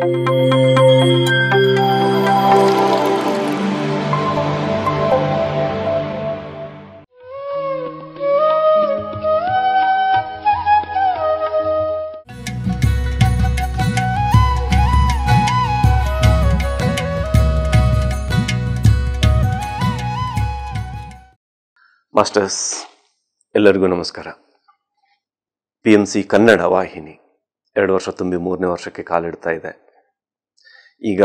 masters ಎಲ್ಲರಿಗೂ ನಮಸ್ಕಾರ P M C Kannada ವಾಹಿನಿ ಎರಡು ವರ್ಷ ತುಂಬಿ ಮೂರನೇ ವರ್ಷಕ್ಕೆ ಕಾಲಿಡ್ತಾ ಇದೆ ಈಗ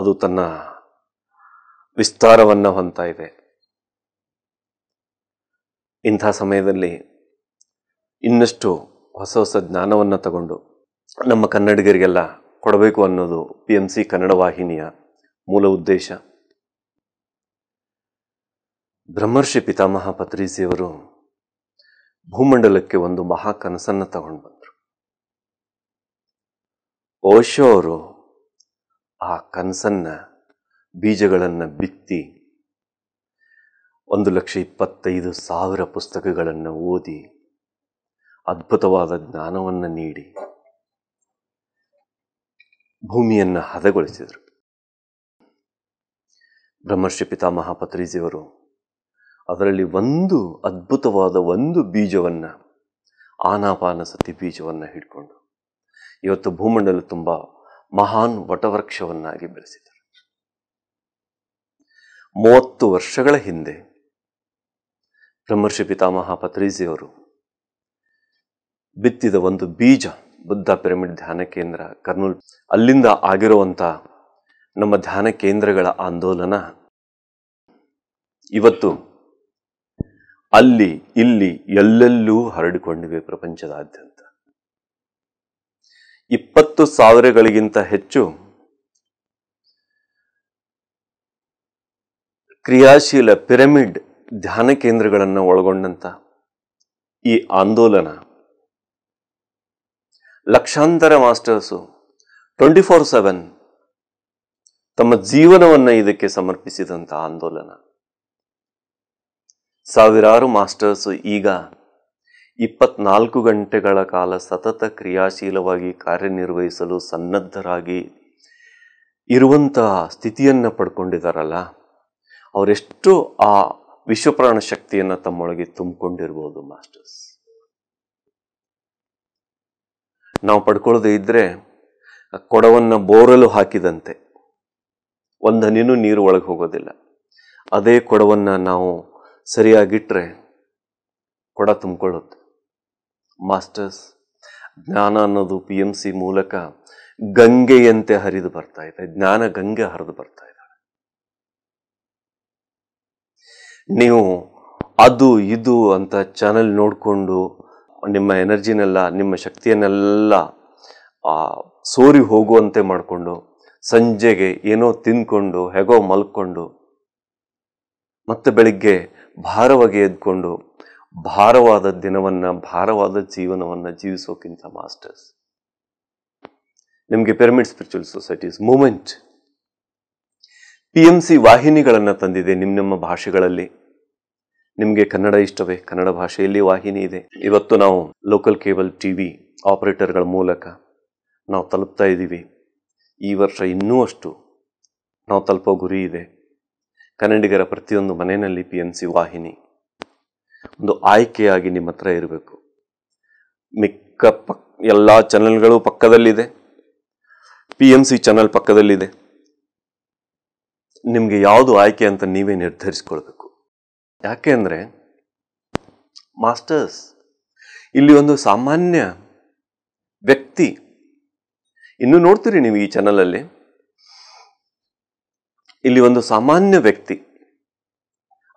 ಅದು ತನ್ನ ವಿಸ್ತಾರವನ್ನು ಹೊಂತಾ ಇದೆ ಇಂಥ ಸಮಯದಲ್ಲಿ ಇನ್ನಷ್ಟು ಹೊಸ ಹೊಸ ಜ್ಞಾನವನ್ನು ತಗೊಂಡು ನಮ್ಮ ಕನ್ನಡಿಗರಿಗೆಲ್ಲ ಕೊಡಬೇಕು ಅನ್ನೋದು ಪಿ ಎಂ ಸಿ ಕನ್ನಡ ವಾಹಿನಿಯ ಮೂಲ ಉದ್ದೇಶ ಬ್ರಹ್ಮರ್ಷಿ ಪಿತಾಮಹ ಪತ್ರಿಸಿಯವರು ಭೂಮಂಡಲಕ್ಕೆ ಒಂದು ಮಹಾ ಕನಸನ್ನು ತಗೊಂಡು ಬಂದರು ಓಶೋ ಅವರು ಆ ಕನಸನ್ನು ಬೀಜಗಳನ್ನು ಬಿತ್ತಿ ಒಂದು ಲಕ್ಷ ಇಪ್ಪತ್ತೈದು ಸಾವಿರ ಪುಸ್ತಕಗಳನ್ನು ಓದಿ ಅದ್ಭುತವಾದ ಜ್ಞಾನವನ್ನು ನೀಡಿ ಭೂಮಿಯನ್ನು ಹದಗೊಳಿಸಿದರು ಬ್ರಹ್ಮರ್ಷಿ ಪಿತಾಮಹ ಅದರಲ್ಲಿ ಒಂದು ಅದ್ಭುತವಾದ ಒಂದು ಬೀಜವನ್ನು ಆನಾಪಾನ ಸತಿ ಬೀಜವನ್ನು ಹಿಡ್ಕೊಂಡು ಇವತ್ತು ಭೂಮಂಡಲ ತುಂಬ ಮಹಾನ್ ವಟವೃಕ್ಷವನ್ನಾಗಿ ಬೆಳೆಸಿದರು ಮೂವತ್ತು ವರ್ಷಗಳ ಹಿಂದೆ ಬ್ರಹ್ಮರ್ಷಿ ಪಿತಾಮಹ ಪತ್ರೀಜಿಯವರು ಬಿತ್ತಿದ ಒಂದು ಬೀಜ ಬುದ್ಧ ಪಿರಮಿಡ್ ಧ್ಯಾನ ಕೇಂದ್ರ ಕರ್ನೂಲ್ ಅಲ್ಲಿಂದ ಆಗಿರುವಂತ ನಮ್ಮ ಧ್ಯಾನ ಕೇಂದ್ರಗಳ ಆಂದೋಲನ ಇವತ್ತು ಅಲ್ಲಿ ಇಲ್ಲಿ ಎಲ್ಲೆಲ್ಲೂ ಹರಡಿಕೊಂಡಿವೆ ಪ್ರಪಂಚದಾದ್ಯಂತ ಒಂಬತ್ತು ಸಾವಿರಗಳಿಗಿಂತ ಹೆಚ್ಚು ಕ್ರಿಯಾಶೀಲ ಪಿರಮಿಡ್ ಧ್ಯಾನ ಕೇಂದ್ರಗಳನ್ನು ಒಳಗೊಂಡಂತ ಈ ಆಂದೋಲನ ಲಕ್ಷಾಂತರ ಮಾಸ್ಟರ್ಸು ಟ್ವೆಂಟಿ ಫೋರ್ ಸೆವೆನ್ ತಮ್ಮ ಜೀವನವನ್ನು ಇದಕ್ಕೆ ಸಮರ್ಪಿಸಿದಂತ ಆಂದೋಲನ ಸಾವಿರಾರು ಮಾಸ್ಟರ್ಸ್ ಈಗ ಇಪ್ಪತ್ನಾಲ್ಕು ಗಂಟೆಗಳ ಕಾಲ ಸತತ ಕ್ರಿಯಾಶೀಲವಾಗಿ ಕಾರ್ಯನಿರ್ವಹಿಸಲು ಸನ್ನದ್ಧರಾಗಿ ಇರುವಂತಹ ಸ್ಥಿತಿಯನ್ನು ಪಡ್ಕೊಂಡಿದ್ದಾರಲ್ಲ ಅವರೆಷ್ಟು ಆ ವಿಶ್ವಪ್ರಾಣ ಶಕ್ತಿಯನ್ನು ತಮ್ಮೊಳಗೆ ತುಂಬಿಕೊಂಡಿರ್ಬೋದು ಮಾಸ್ಟರ್ಸ್ ನಾವು ಪಡ್ಕೊಳ್ಳೋದೇ ಇದ್ದರೆ ಕೊಡವನ್ನು ಬೋರಲು ಹಾಕಿದಂತೆ ಒಂದು ಹನಿನೂ ನೀರು ಒಳಗೆ ಹೋಗೋದಿಲ್ಲ ಅದೇ ಕೊಡವನ್ನು ನಾವು ಸರಿಯಾಗಿಟ್ಟರೆ ಕೊಡ ತುಂಬಿಕೊಳ್ಳುತ್ತೆ ಮಾಸ್ಟರ್ಸ್ ಜ್ಞಾನ ಅನ್ನೋದು ಪಿ ಎಮ್ ಸಿ ಮೂಲಕ ಗಂಗೆಯಂತೆ ಹರಿದು ಬರ್ತಾ ಇದೆ ಜ್ಞಾನ ಗಂಗೆ ಹರಿದು ಬರ್ತಾ ಇದ್ದಾಳೆ ನೀವು ಅದು ಇದು ಅಂತ ಚಾನಲ್ ನೋಡಿಕೊಂಡು ನಿಮ್ಮ ಎನರ್ಜಿನೆಲ್ಲ ನಿಮ್ಮ ಶಕ್ತಿಯನ್ನೆಲ್ಲ ಸೋರಿ ಹೋಗುವಂತೆ ಮಾಡಿಕೊಂಡು ಸಂಜೆಗೆ ಏನೋ ತಿಂದ್ಕೊಂಡು ಹೇಗೋ ಮಲ್ಕೊಂಡು ಮತ್ತೆ ಬೆಳಿಗ್ಗೆ ಭಾರವಾಗಿ ಎದ್ಕೊಂಡು ಭಾರವಾದ ದಿನವನ್ನ ಭಾರವಾದ ಜೀವನವನ್ನು ಜೀವಿಸೋಕ್ಕಿಂತ ಮಾಸ್ಟರ್ಸ್ ನಿಮಗೆ pyramid spiritual societies movement P M C ವಾಹಿನಿಗಳನ್ನು ತಂದಿದೆ ನಿಮ್ಮ ನಿಮ್ಮ ಭಾಷೆಗಳಲ್ಲಿ ನಿಮಗೆ ಕನ್ನಡ ಇಷ್ಟವೇ ಕನ್ನಡ ಭಾಷೆಯಲ್ಲಿ ವಾಹಿನಿ ಇದೆ ಇವತ್ತು ನಾವು ಲೋಕಲ್ ಕೇಬಲ್ ಟಿ ವಿ ಆಪರೇಟರ್ಗಳ ಮೂಲಕ ನಾವು ತಲುಪ್ತಾ ಇದ್ದೀವಿ ಈ ವರ್ಷ ಇನ್ನೂ ಅಷ್ಟು ನಾವು ತಲುಪೋ ಗುರಿ ಇದೆ ಕನ್ನಡಿಗರ ಪ್ರತಿಯೊಂದು ಮನೆಯಲ್ಲಿ ಪಿ ಎಂ ಸಿ ವಾಹಿನಿ ಒಂದು ಆಯ್ಕೆಯಾಗಿ ನಿಮ್ಮ ಹತ್ರ ಇರಬೇಕು ಮಿಕ್ಕ ಪಕ್ ಎಲ್ಲ ಚಾನಲ್ಗಳು ಪಕ್ಕದಲ್ಲಿದೆ ಪಿ ಎಮ್ ಸಿ ಚಾನಲ್ ಪಕ್ಕದಲ್ಲಿದೆ ನಿಮಗೆ ಯಾವುದು ಆಯ್ಕೆ ಅಂತ ನೀವೇ ನಿರ್ಧರಿಸ್ಕೊಳ್ಬೇಕು ಯಾಕೆ ಅಂದರೆ ಮಾಸ್ಟರ್ಸ್ ಇಲ್ಲಿ ಒಂದು ಸಾಮಾನ್ಯ ವ್ಯಕ್ತಿ ಇನ್ನು ನೋಡ್ತೀರಿ ನೀವು ಈ ಚಾನಲಲ್ಲಿ ಇಲ್ಲಿ ಒಂದು ಸಾಮಾನ್ಯ ವ್ಯಕ್ತಿ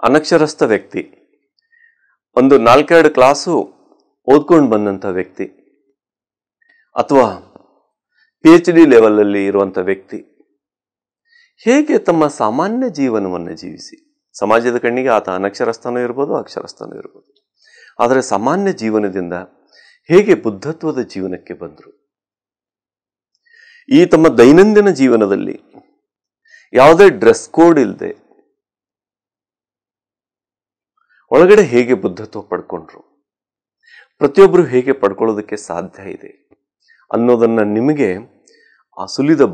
ಅನಕ್ಷರಸ್ಥ ವ್ಯಕ್ತಿ ಒಂದು ನಾಲ್ಕೆರಡು ಕ್ಲಾಸು ಓದ್ಕೊಂಡು ಬಂದಂಥ ವ್ಯಕ್ತಿ ಅಥವಾ ಪಿ ಎಚ್ ಡಿ ಲೆವೆಲಲ್ಲಿ ಇರುವಂಥ ವ್ಯಕ್ತಿ ಹೇಗೆ ತಮ್ಮ ಸಾಮಾನ್ಯ ಜೀವನವನ್ನು ಜೀವಿಸಿ ಸಮಾಜದ ಕಣ್ಣಿಗೆ ಆತ ಅನಕ್ಷರಸ್ಥಾನ ಇರ್ಬೋದು ಅಕ್ಷರಸ್ಥಾನ ಇರ್ಬೋದು ಆದರೆ ಸಾಮಾನ್ಯ ಜೀವನದಿಂದ ಹೇಗೆ ಬುದ್ಧತ್ವದ ಜೀವನಕ್ಕೆ ಬಂದರು ಈ ತಮ್ಮ ದೈನಂದಿನ ಜೀವನದಲ್ಲಿ ಯಾವುದೇ ಡ್ರೆಸ್ ಕೋಡ್ ಇಲ್ಲದೆ ಒಳಗಡೆ ಹೇಗೆ ಬುದ್ಧತ್ವ ಪಡ್ಕೊಂಡ್ರು ಪ್ರತಿಯೊಬ್ಬರು ಹೇಗೆ ಪಡ್ಕೊಳ್ಳೋದಕ್ಕೆ ಸಾಧ್ಯ ಇದೆ ಅನ್ನೋದನ್ನು ನಿಮಗೆ ಆ ಸುಲಿದ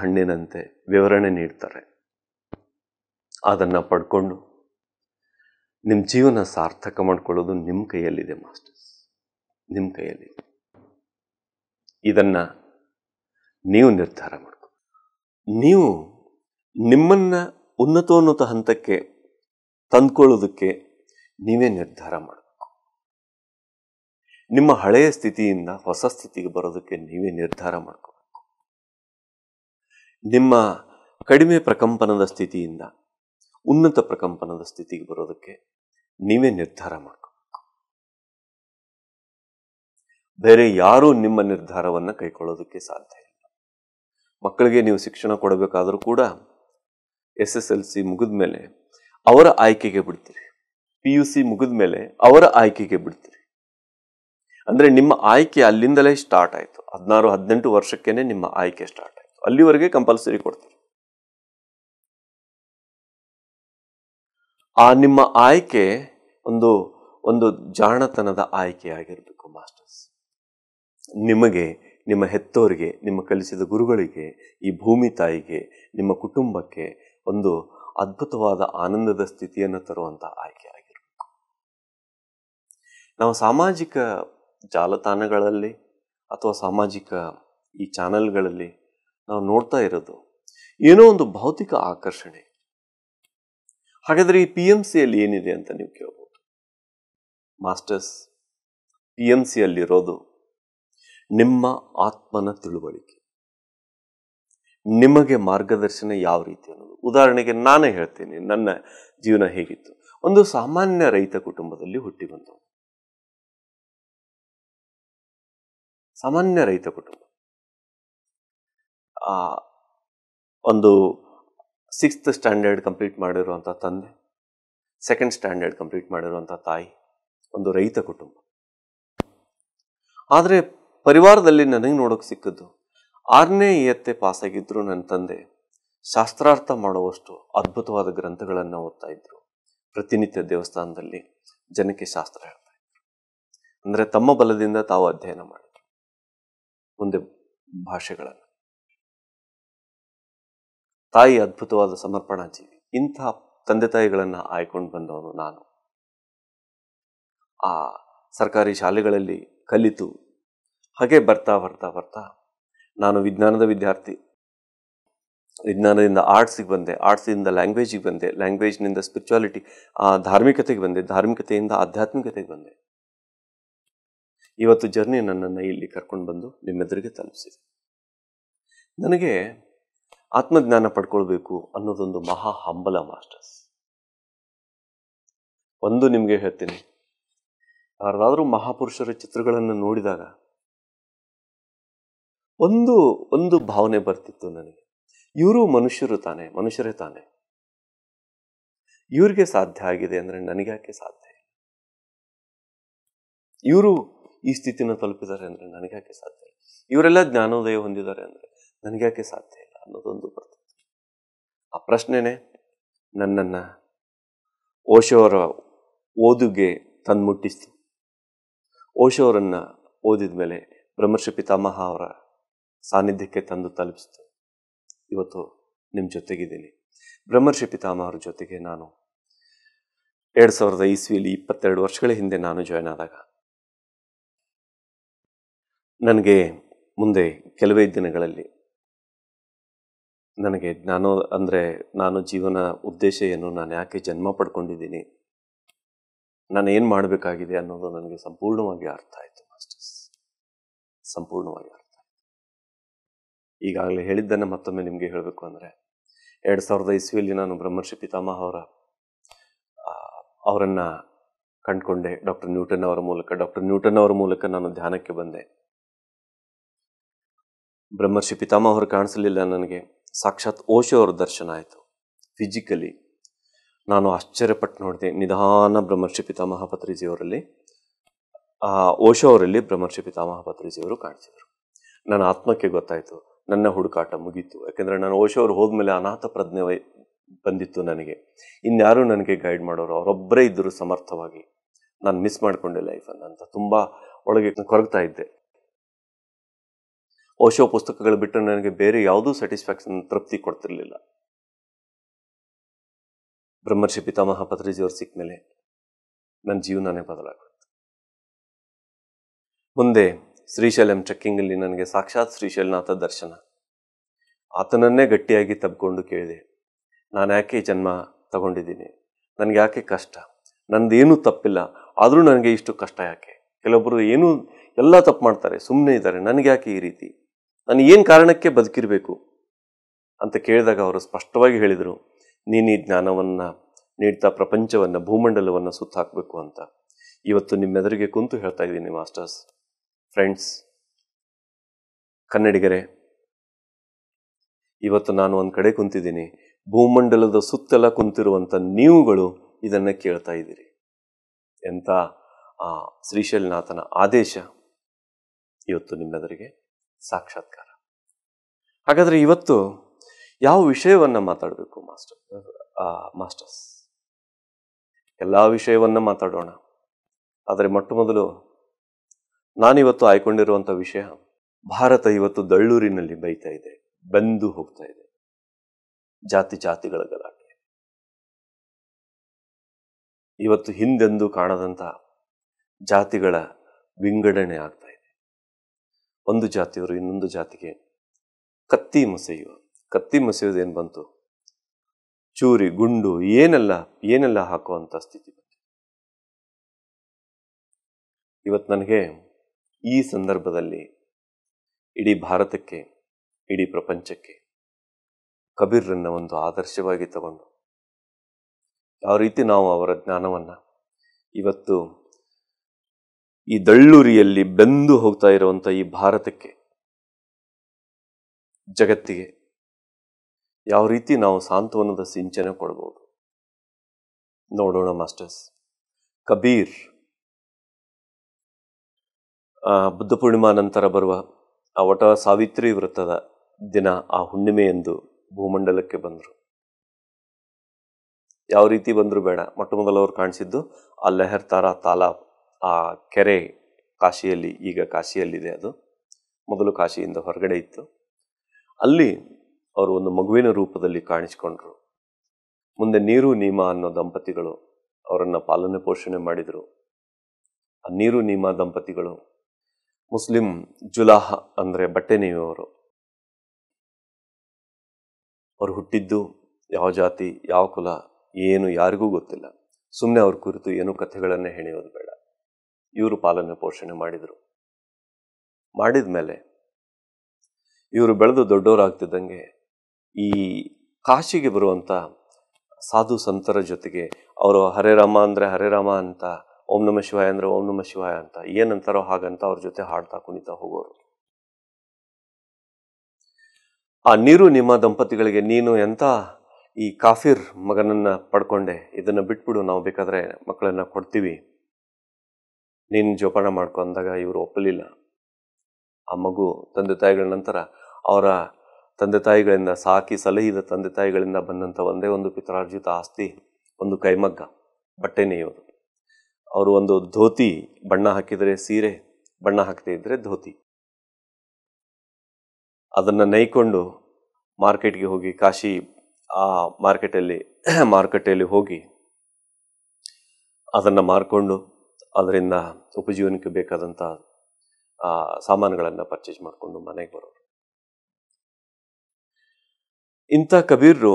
ಹಣ್ಣಿನಂತೆ ವಿವರಣೆ ನೀಡ್ತಾರೆ ಅದನ್ನು ಪಡ್ಕೊಂಡು ನಿಮ್ಮ ಜೀವನ ಸಾರ್ಥಕ ಮಾಡ್ಕೊಳ್ಳೋದು ನಿಮ್ಮ ಕೈಯಲ್ಲಿದೆ ಮಾಸ್ಟರ್ಸ್ ನಿಮ್ಮ ಕೈಯಲ್ಲಿದೆ ಇದನ್ನು ನೀವು ನಿರ್ಧಾರ ಮಾಡ್ಕೊ ನೀವು ನಿಮ್ಮನ್ನು ಉನ್ನತೋನ್ನತ ಹಂತಕ್ಕೆ ತಂದ್ಕೊಳ್ಳೋದಕ್ಕೆ ನೀವೇ ನಿರ್ಧಾರ ಮಾಡಬೇಕು ನಿಮ್ಮ ಹಳೆಯ ಸ್ಥಿತಿಯಿಂದ ಹೊಸ ಸ್ಥಿತಿಗೆ ಬರೋದಕ್ಕೆ ನೀವೇ ನಿರ್ಧಾರ ಮಾಡ್ಕೋಬೇಕು ನಿಮ್ಮ ಕಡಿಮೆ ಪ್ರಕಂಪನದ ಸ್ಥಿತಿಯಿಂದ ಉನ್ನತ ಪ್ರಕಂಪನದ ಸ್ಥಿತಿಗೆ ಬರೋದಕ್ಕೆ ನೀವೇ ನಿರ್ಧಾರ ಮಾಡ್ಕೋಬೇಕು ಬೇರೆ ಯಾರೂ ನಿಮ್ಮ ನಿರ್ಧಾರವನ್ನು ಕೈಕೊಳ್ಳೋದಕ್ಕೆ ಸಾಧ್ಯ ಇಲ್ಲ ಮಕ್ಕಳಿಗೆ ನೀವು ಶಿಕ್ಷಣ ಕೊಡಬೇಕಾದರೂ ಕೂಡ ಎಸ್ ಎಸ್ ಎಲ್ ಸಿ ಮುಗಿದ ಮೇಲೆ ಅವರ ಆಯ್ಕೆಗೆ ಬಿಡ್ತೀರಿ ಪಿ ಯು ಸಿ ಮುಗಿದ ಮೇಲೆ ಅವರ ಆಯ್ಕೆಗೆ ಬಿಡ್ತೀರಿ ಅಂದರೆ ನಿಮ್ಮ ಆಯ್ಕೆ ಅಲ್ಲಿಂದಲೇ ಸ್ಟಾರ್ಟ್ ಆಯಿತು ಹದಿನಾರು ಹದಿನೆಂಟು ವರ್ಷಕ್ಕೇನೆ ನಿಮ್ಮ ಆಯ್ಕೆ ಸ್ಟಾರ್ಟ್ ಆಯಿತು ಅಲ್ಲಿವರೆಗೆ ಕಂಪಲ್ಸರಿ ಕೊಡ್ತೀರಿ ಆ ನಿಮ್ಮ ಆಯ್ಕೆ ಒಂದು ಒಂದು ಜಾಣತನದ ಆಯ್ಕೆ ಮಾಸ್ಟರ್ಸ್ ನಿಮಗೆ ನಿಮ್ಮ ಹೆತ್ತವರಿಗೆ ನಿಮ್ಮ ಕಲಿಸಿದ ಗುರುಗಳಿಗೆ ಈ ಭೂಮಿ ತಾಯಿಗೆ ನಿಮ್ಮ ಕುಟುಂಬಕ್ಕೆ ಒಂದು ಅದ್ಭುತವಾದ ಆನಂದದ ಸ್ಥಿತಿಯನ್ನು ತರುವಂತಹ ಆಯ್ಕೆ ನಾವು ಸಾಮಾಜಿಕ ಜಾಲತಾಣಗಳಲ್ಲಿ ಅಥವಾ ಸಾಮಾಜಿಕ ಈ ಚಾನಲ್ಗಳಲ್ಲಿ ನಾವು ನೋಡ್ತಾ ಇರೋದು ಏನೋ ಒಂದು ಭೌತಿಕ ಆಕರ್ಷಣೆ ಹಾಗಾದರೆ ಈ ಪಿ ಎಮ್ ಸಿಯಲ್ಲಿ ಏನಿದೆ ಅಂತ ನೀವು ಕೇಳ್ಬೋದು ಮಾಸ್ಟರ್ಸ್ ಪಿ ಎಮ್ ಸಿಯಲ್ಲಿರೋದು ನಿಮ್ಮ ಆತ್ಮನ ತಿಳುವಳಿಕೆ ನಿಮಗೆ ಮಾರ್ಗದರ್ಶನ ಯಾವ ರೀತಿ ಅನ್ನೋದು ಉದಾಹರಣೆಗೆ ನಾನೇ ಹೇಳ್ತೇನೆ ನನ್ನ ಜೀವನ ಹೇಗಿತ್ತು ಒಂದು ಸಾಮಾನ್ಯ ರೈತ ಕುಟುಂಬದಲ್ಲಿ ಹುಟ್ಟಿ ಬಂದವು ಸಾಮಾನ್ಯ ರೈತ ಕುಟುಂಬ ಒಂದು ಸಿಕ್ಸ್ತ್ ಸ್ಟ್ಯಾಂಡರ್ಡ್ ಕಂಪ್ಲೀಟ್ ಮಾಡಿರುವಂಥ ತಂದೆ ಸೆಕೆಂಡ್ ಸ್ಟ್ಯಾಂಡರ್ಡ್ ಕಂಪ್ಲೀಟ್ ಮಾಡಿರುವಂಥ ತಾಯಿ ಒಂದು ರೈತ ಕುಟುಂಬ ಆದರೆ ಪರಿವಾರದಲ್ಲಿ ನನಗೆ ನೋಡೋಕೆ ಸಿಕ್ಕಿದ್ದು ಆರನೇ ಇಯತ್ತೆ ಪಾಸಾಗಿದ್ದರು ನನ್ನ ತಂದೆ ಶಾಸ್ತ್ರಾರ್ಥ ಮಾಡುವಷ್ಟು ಅದ್ಭುತವಾದ ಗ್ರಂಥಗಳನ್ನು ಓದ್ತಾ ಇದ್ರು ಪ್ರತಿನಿತ್ಯ ದೇವಸ್ಥಾನದಲ್ಲಿ ಜನಕ್ಕೆ ಶಾಸ್ತ್ರ ಹೇಳ್ತಾ ಇದ್ರು ಅಂದರೆ ತಮ್ಮ ಬಲದಿಂದ ತಾವು ಅಧ್ಯಯನ ಮಾಡಿ ಮುಂದೆ ಭಾಷೆಗಳನ್ನು ತಾಯಿ ಅದ್ಭುತವಾದ ಸಮರ್ಪಣಾ ಜೀವಿ ಇಂತಹ ತಂದೆ ತಾಯಿಗಳನ್ನು ಆಯ್ಕೊಂಡು ಬಂದವನು ನಾನು ಆ ಸರ್ಕಾರಿ ಶಾಲೆಗಳಲ್ಲಿ ಕಲಿತು ಹಾಗೆ ಬರ್ತಾ ಬರ್ತಾ ಬರ್ತಾ ನಾನು ವಿಜ್ಞಾನದ ವಿದ್ಯಾರ್ಥಿ ವಿಜ್ಞಾನದಿಂದ ಆರ್ಟ್ಸಿಗೆ ಬಂದೆ ಆರ್ಟ್ಸಿಂದ ಲ್ಯಾಂಗ್ವೇಜಿಗೆ ಬಂದೆ ಲ್ಯಾಂಗ್ವೇಜ್ನಿಂದ ಸ್ಪಿರಿಚುವಾಲಿಟಿ ಆ ಧಾರ್ಮಿಕತೆಗೆ ಬಂದೆ ಧಾರ್ಮಿಕತೆಯಿಂದ ಆಧ್ಯಾತ್ಮಿಕತೆಗೆ ಬಂದೆ ಇವತ್ತು ಜರ್ನಿ ನನ್ನನ್ನು ಇಲ್ಲಿ ಕರ್ಕೊಂಡು ಬಂದು ನಿಮ್ಮೆದುರಿಗೆ ತಲುಪಿಸಿದೆ ನನಗೆ ಆತ್ಮಜ್ಞಾನ ಪಡ್ಕೊಳ್ಬೇಕು ಅನ್ನೋದೊಂದು ಮಹಾ ಹಂಬಲ ಮಾಸ್ಟರ್ಸ್ ಒಂದು ನಿಮಗೆ ಹೇಳ್ತೀನಿ ಯಾರ್ದಾದ್ರೂ ಮಹಾಪುರುಷರ ಚಿತ್ರಗಳನ್ನು ನೋಡಿದಾಗ ಒಂದು ಒಂದು ಭಾವನೆ ಬರ್ತಿತ್ತು ನನಗೆ ಇವರು ಮನುಷ್ಯರು ತಾನೆ ಮನುಷ್ಯರೇ ತಾನೆ ಇವ್ರಿಗೆ ಸಾಧ್ಯ ಆಗಿದೆ ಅಂದರೆ ನನಗ್ಯಾಕೆ ಸಾಧ್ಯ ಇವರು ಈ ಸ್ಥಿತಿನ ತಲುಪಿದ್ದಾರೆ ಅಂದರೆ ನನಗ್ಯಾಕೆ ಸಾಧ್ಯ ಇಲ್ಲ ಇವರೆಲ್ಲ ಜ್ಞಾನೋದಯ ಹೊಂದಿದ್ದಾರೆ ಅಂದರೆ ನನಗ್ಯಾಕೆ ಸಾಧ್ಯ ಇಲ್ಲ ಅನ್ನೋದೊಂದು ಬರ್ತದೆ ಆ ಪ್ರಶ್ನೆನೇ ನನ್ನನ್ನು ಓಶೋರ ಓದುಗೆ ತಂದುಮುಟ್ಟಿಸ್ತು ಓಶೋ ಅವರನ್ನು ಓದಿದ ಮೇಲೆ ಬ್ರಹ್ಮರ್ಷಿ ಪಿತಾಮಹ ಅವರ ಸಾನ್ನಿಧ್ಯಕ್ಕೆ ತಂದು ತಲುಪಿಸ್ತು ಇವತ್ತು ನಿಮ್ಮ ಜೊತೆಗಿದ್ದೀನಿ ಬ್ರಹ್ಮರ್ಷಿ ಪಿತಾಮಹರ ಜೊತೆಗೆ ನಾನು ಎರಡು ಸಾವಿರದ ಇಸ್ವಿಯಲ್ಲಿ ಇಪ್ಪತ್ತೆರಡು ವರ್ಷಗಳ ಹಿಂದೆ ನಾನು ಜಾಯ್ನ್ ಆದಾಗ ನನಗೆ ಮುಂದೆ ಕೆಲವೇ ದಿನಗಳಲ್ಲಿ ನನಗೆ ನಾನು ಅಂದರೆ ನಾನು ಜೀವನ ಉದ್ದೇಶ ಏನು ನಾನು ಯಾಕೆ ಜನ್ಮ ಪಡ್ಕೊಂಡಿದ್ದೀನಿ ನಾನು ಏನು ಮಾಡಬೇಕಾಗಿದೆ ಅನ್ನೋದು ನನಗೆ ಸಂಪೂರ್ಣವಾಗಿ ಅರ್ಥ ಆಯಿತು ಮಾಸ್ಟರ್ಸ್ ಸಂಪೂರ್ಣವಾಗಿ ಅರ್ಥ ಆಯಿತು ಈಗಾಗಲೇ ಹೇಳಿದ್ದನ್ನು ಮತ್ತೊಮ್ಮೆ ನಿಮಗೆ ಹೇಳಬೇಕು ಅಂದರೆ ಎರಡು ಸಾವಿರದ ಇಸ್ವಿಯಲ್ಲಿ ನಾನು ಬ್ರಹ್ಮರ್ಷಿ ಪಿತಾಮಹ ಅವರ ಅವರನ್ನು ಕಂಡುಕೊಂಡೆ ಡಾಕ್ಟರ್ ನ್ಯೂಟನ್ ಅವರ ಮೂಲಕ ಡಾಕ್ಟರ್ ನ್ಯೂಟನ್ ಅವರ ಮೂಲಕ ನಾನು ಧ್ಯಾನಕ್ಕೆ ಬಂದೆ ಬ್ರಹ್ಮರ್ಷಿ ಪಿತಾಮಹ ಅವರು ಕಾಣಿಸಲಿಲ್ಲ ನನಗೆ ಸಾಕ್ಷಾತ್ ಓಶೋ ಅವರ ದರ್ಶನ ಆಯಿತು ಫಿಸಿಕಲಿ ನಾನು ಆಶ್ಚರ್ಯಪಟ್ಟು ನೋಡಿದೆ ನಿಧಾನ ಬ್ರಹ್ಮರ್ಷಿ ಪಿತಾಮಹ ಪತ್ರಿಜಿಯವರಲ್ಲಿ ಓಶೋ ಅವರಲ್ಲಿ ಬ್ರಹ್ಮರ್ಷಿ ಪಿತಾಮಹ ಪತ್ರಿಜಿಯವರು ಕಾಣಿಸಿದರು ನನ್ನ ಆತ್ಮಕ್ಕೆ ಗೊತ್ತಾಯಿತು ನನ್ನ ಹುಡುಕಾಟ ಮುಗೀತು ಯಾಕೆಂದರೆ ನಾನು ಓಶೋ ಅವರು ಹೋದ್ಮೇಲೆ ಅನಾಥ ಪ್ರಜ್ಞೆ ಬಂದಿತ್ತು ನನಗೆ ಇನ್ಯಾರೂ ನನಗೆ ಗೈಡ್ ಮಾಡೋರು ಅವರೊಬ್ಬರೇ ಇದ್ದರು ಸಮರ್ಥವಾಗಿ ನಾನು ಮಿಸ್ ಮಾಡಿಕೊಂಡೆ ಲೈಫನ್ನು ಅಂತ ತುಂಬ ಒಳಗೆ ಕೊರಗ್ತಾ ಇದ್ದೆ ಓಶೋ ಪುಸ್ತಕಗಳು ಬಿಟ್ಟರೆ ನನಗೆ ಬೇರೆ ಯಾವುದೂ ಸ್ಯಾಟಿಸ್ಫ್ಯಾಕ್ಷನ್ ತೃಪ್ತಿ ಕೊಡ್ತಿರಲಿಲ್ಲ ಬ್ರಹ್ಮರ್ಷಿ ಪಿತಾಮಹ ಪತ್ರಿಜಿಯವ್ರು ಸಿಕ್ಕ ಮೇಲೆ ನನ್ನ ಜೀವನನೇ ಬದಲಾಗುತ್ತೆ ಮುಂದೆ ಶ್ರೀಶೈಲಂ ಟ್ರೆಕ್ಕಿಂಗಲ್ಲಿ ನನಗೆ ಸಾಕ್ಷಾತ್ ಶ್ರೀಶೈಲನಾಥ ದರ್ಶನ ಆತನನ್ನೇ ಗಟ್ಟಿಯಾಗಿ ತಬ್ಕೊಂಡು ಕೇಳಿದೆ ನಾನು ಯಾಕೆ ಜನ್ಮ ತಗೊಂಡಿದ್ದೀನಿ ನನಗೆ ಯಾಕೆ ಕಷ್ಟ ನಂದೇನೂ ತಪ್ಪಿಲ್ಲ ಆದರೂ ನನಗೆ ಇಷ್ಟು ಕಷ್ಟ ಯಾಕೆ ಕೆಲವೊಬ್ಬರು ಏನೂ ಎಲ್ಲ ತಪ್ಪು ಮಾಡ್ತಾರೆ ಸುಮ್ಮನೆ ಇದ್ದಾರೆ ನನಗೆ ಯಾಕೆ ಈ ರೀತಿ ನಾನು ಏನು ಕಾರಣಕ್ಕೆ ಬದುಕಿರಬೇಕು ಅಂತ ಕೇಳಿದಾಗ ಅವರು ಸ್ಪಷ್ಟವಾಗಿ ಹೇಳಿದರು ನೀನು ಜ್ಞಾನವನ್ನು ನೀಡ್ತಾ ಪ್ರಪಂಚವನ್ನು ಭೂಮಂಡಲವನ್ನು ಸುತ್ತಾಕಬೇಕು ಅಂತ ಇವತ್ತು ನಿಮ್ಮೆದುರಿಗೆ ಕುಂತು ಹೇಳ್ತಾ ಇದ್ದೀನಿ ಮಾಸ್ಟರ್ಸ್ ಫ್ರೆಂಡ್ಸ್ ಕನ್ನಡಿಗರೇ ಇವತ್ತು ನಾನು ಒಂದು ಕಡೆ ಕುಂತಿದ್ದೀನಿ ಭೂಮಂಡಲದ ಸುತ್ತಲ ಕುಂತಿರುವಂಥ ನೀವುಗಳು ಇದನ್ನು ಕೇಳ್ತಾ ಇದ್ದೀರಿ ಎಂಥ ಶ್ರೀಶೈಲನಾಥನ ಆದೇಶ ಇವತ್ತು ನಿಮ್ಮೆದುರಿಗೆ ಸಾಕ್ಷಾತ್ಕಾರ ಹಾಗಾದರೆ ಇವತ್ತು ಯಾವ ವಿಷಯವನ್ನು ಮಾತಾಡಬೇಕು ಮಾಸ್ಟರ್ ಮಾಸ್ಟರ್ಸ್ ಎಲ್ಲ ವಿಷಯವನ್ನು ಮಾತಾಡೋಣ ಆದರೆ ಮೊಟ್ಟ ಮೊದಲು ನಾನಿವತ್ತು ಆಯ್ಕೊಂಡಿರುವಂಥ ವಿಷಯ ಭಾರತ ಇವತ್ತು ದಳ್ಳೂರಿನಲ್ಲಿ ಬೈತಾ ಇದೆ ಬೆಂದು ಹೋಗ್ತಾ ಇದೆ ಜಾತಿ ಜಾತಿಗಳ ಗಲಾಟೆ ಇವತ್ತು ಹಿಂದೆಂದು ಕಾಣದಂಥ ಜಾತಿಗಳ ವಿಂಗಡಣೆ ಆಗ್ತಾ ಒಂದು ಜಾತಿಯವರು ಇನ್ನೊಂದು ಜಾತಿಗೆ ಕತ್ತಿ ಮುಸೆಯುವ ಕತ್ತಿ ಮುಸೆಯುವುದೇನು ಬಂತು ಚೂರಿ ಗುಂಡು ಏನೆಲ್ಲ ಏನೆಲ್ಲ ಹಾಕುವಂಥ ಸ್ಥಿತಿ ಬಂತು ಇವತ್ತು ನನಗೆ ಈ ಸಂದರ್ಭದಲ್ಲಿ ಇಡೀ ಭಾರತಕ್ಕೆ ಇಡೀ ಪ್ರಪಂಚಕ್ಕೆ ಕಬೀರ್ರನ್ನ ಒಂದು ಆದರ್ಶವಾಗಿ ತಗೊಂಡು ಯಾವ ರೀತಿ ನಾವು ಅವರ ಜ್ಞಾನವನ್ನು ಇವತ್ತು ಈ ದಳ್ಳುರಿಯಲ್ಲಿ ಬೆಂದು ಹೋಗ್ತಾ ಇರುವಂಥ ಈ ಭಾರತಕ್ಕೆ ಜಗತ್ತಿಗೆ ಯಾವ ರೀತಿ ನಾವು ಸಾಂತ್ವನದ ಸಿಂಚನೆ ಕೊಡಬಹುದು ನೋಡೋಣ ಮಾಸ್ಟರ್ಸ್ ಕಬೀರ್ ಬುದ್ಧ ಪೂರ್ಣಿಮಾ ನಂತರ ಬರುವ ಆ ಒಟ ಸಾವಿತ್ರಿ ವೃತ್ತದ ದಿನ ಆ ಹುಣ್ಣಿಮೆ ಎಂದು ಭೂಮಂಡಲಕ್ಕೆ ಬಂದರು ಯಾವ ರೀತಿ ಬಂದರೂ ಬೇಡ ಮೊಟ್ಟ ಮೊದಲವರು ಕಾಣಿಸಿದ್ದು ಆ ಲೆಹರ್ ತಾರಾ ತಾಲಾಬ್ ಆ ಕೆರೆ ಕಾಶಿಯಲ್ಲಿ ಈಗ ಕಾಶಿಯಲ್ಲಿದೆ ಅದು ಮೊದಲು ಕಾಶಿಯಿಂದ ಹೊರಗಡೆ ಇತ್ತು ಅಲ್ಲಿ ಅವರು ಒಂದು ಮಗುವಿನ ರೂಪದಲ್ಲಿ ಕಾಣಿಸಿಕೊಂಡ್ರು ಮುಂದೆ ನೀರು ನೀಮ ಅನ್ನೋ ದಂಪತಿಗಳು ಅವರನ್ನು ಪಾಲನೆ ಪೋಷಣೆ ಮಾಡಿದರು ಆ ನೀರು ನೀಮ ದಂಪತಿಗಳು ಮುಸ್ಲಿಂ ಜುಲಾಹ ಅಂದರೆ ಬಟ್ಟೆ ನೇಯುವವರು ಅವರು ಹುಟ್ಟಿದ್ದು ಯಾವ ಜಾತಿ ಯಾವ ಕುಲ ಏನು ಯಾರಿಗೂ ಗೊತ್ತಿಲ್ಲ ಸುಮ್ಮನೆ ಅವ್ರ ಕುರಿತು ಏನು ಕಥೆಗಳನ್ನೇ ಹೆಣೆಯೋದು ಬೇಡ ಇವರು ಪಾಲನೆ ಪೋಷಣೆ ಮಾಡಿದರು ಮಾಡಿದ ಮೇಲೆ ಇವರು ಬೆಳೆದು ದೊಡ್ಡವರಾಗ್ತಿದ್ದಂಗೆ ಈ ಕಾಶಿಗೆ ಬರುವಂಥ ಸಾಧು ಸಂತರ ಜೊತೆಗೆ ಅವರು ಹರೇ ರಾಮ ಅಂದರೆ ಹರೇ ರಾಮ ಅಂತ ಓಂ ನಮ ಶಿವಾಯ ಅಂದರೆ ಓಂ ನಮ ಶಿವಾಯ ಅಂತ ಏನಂತಾರೋ ಹಾಗಂತ ಅವ್ರ ಜೊತೆ ಹಾಡ್ತಾ ಕುಣಿತಾ ಹೋಗೋರು ಆ ನೀರು ನಿಮ್ಮ ದಂಪತಿಗಳಿಗೆ ನೀನು ಎಂಥ ಈ ಕಾಫಿರ್ ಮಗನನ್ನು ಪಡ್ಕೊಂಡೆ ಇದನ್ನು ಬಿಟ್ಬಿಡು ನಾವು ಬೇಕಾದರೆ ಮಕ್ಕಳನ್ನು ಕೊಡ್ತೀವಿ ನೀನು ಜೋಪಾನ ಮಾಡ್ಕೊಂಡಾಗ ಇವರು ಒಪ್ಪಲಿಲ್ಲ ಆ ಮಗು ತಂದೆ ತಾಯಿಗಳ ನಂತರ ಅವರ ತಂದೆ ತಾಯಿಗಳಿಂದ ಸಾಕಿ ಸಲಹಿದ ತಂದೆ ತಾಯಿಗಳಿಂದ ಬಂದಂಥ ಒಂದೇ ಒಂದು ಪಿತ್ರಾರ್ಜಿತ ಆಸ್ತಿ ಒಂದು ಕೈಮಗ್ಗ ಬಟ್ಟೆ ನೇಯೋದು ಅವರು ಒಂದು ಧೋತಿ ಬಣ್ಣ ಹಾಕಿದರೆ ಸೀರೆ ಬಣ್ಣ ಹಾಕದೇ ಇದ್ದರೆ ಧೋತಿ ಅದನ್ನು ನೈಕೊಂಡು ಮಾರ್ಕೆಟ್ಗೆ ಹೋಗಿ ಕಾಶಿ ಆ ಮಾರ್ಕೆಟಲ್ಲಿ ಮಾರುಕಟ್ಟೆಯಲ್ಲಿ ಹೋಗಿ ಅದನ್ನು ಮಾರ್ಕೊಂಡು ಅದರಿಂದ ಉಪಜೀವನಕ್ಕೆ ಬೇಕಾದಂಥ ಸಾಮಾನುಗಳನ್ನು ಪರ್ಚೇಸ್ ಮಾಡಿಕೊಂಡು ಮನೆಗೆ ಬರೋರು ಇಂಥ ಕಬೀರರು